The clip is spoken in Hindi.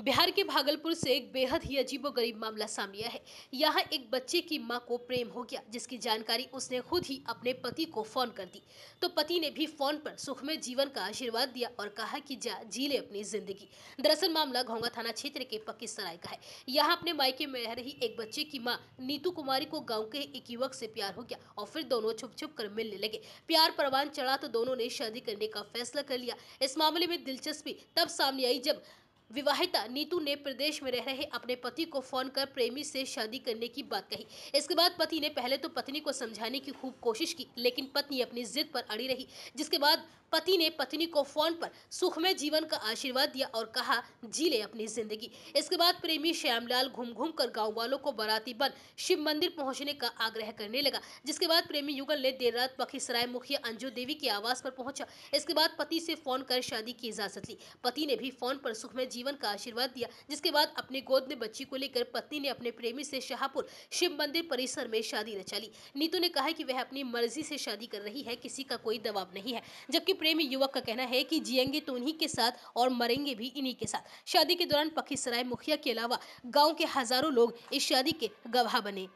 बिहार के भागलपुर से एक बेहद ही अजीब गरीब मामला सामने आया है यहाँ एक बच्चे की मां को प्रेम हो गया जिसकी जानकारी उसने खुद ही अपने पति को फोन कर दी तो पति ने भी फोन पर सुखमय जीवन का आशीर्वाद दिया और कहा कि जा जी ले अपनी जिंदगी दरअसल मामला घोंगा थाना क्षेत्र के पक्की सराय का है यहाँ अपने मायके में रह रही एक बच्चे की माँ नीतू कुमारी को गाँव के एक युवक से प्यार हो गया और फिर दोनों छुप छुप कर मिलने लगे प्यार परवान चढ़ा तो दोनों ने शादी करने का फैसला कर लिया इस मामले में दिलचस्पी तब सामने आई जब विवाहिता नीतू ने प्रदेश में रह रहे अपने पति को फोन कर प्रेमी से शादी करने की बात कही इसके बाद पति ने पहले तो पत्नी को समझाने की खूब कोशिश की लेकिन पत्नी अपनी जिद पर अड़ी रही जिसके बाद पति ने पत्नी को फोन पर सुखमय जीवन का आशीर्वाद दिया और कहा जी ले अपनी जिंदगी इसके बाद प्रेमी श्यामलाल घूम घूम कर गाँव वालों को बराती बन शिव मंदिर पहुंचने का आग्रह करने लगा जिसके बाद प्रेमी युगल ने देर रात पखीसराय मुखिया अंजू देवी की आवास पर पहुंचा इसके बाद पति से फोन कर शादी की इजाजत ली पति ने भी फोन पर सुखमय जीवन जीवन का आशीर्वाद दिया जिसके बाद अपने गोद में बच्ची को लेकर पत्नी ने अपने प्रेमी से शाहपुर शिव मंदिर परिसर में शादी रचा ली नीतू ने कहा कि वह अपनी मर्जी से शादी कर रही है किसी का कोई दबाव नहीं है जबकि प्रेमी युवक का कहना है कि जियेंगे तो उन्हीं के साथ और मरेंगे भी इन्हीं के साथ शादी के दौरान पखीसराय मुखिया के अलावा गाँव के हजारों लोग इस शादी के गवाह बने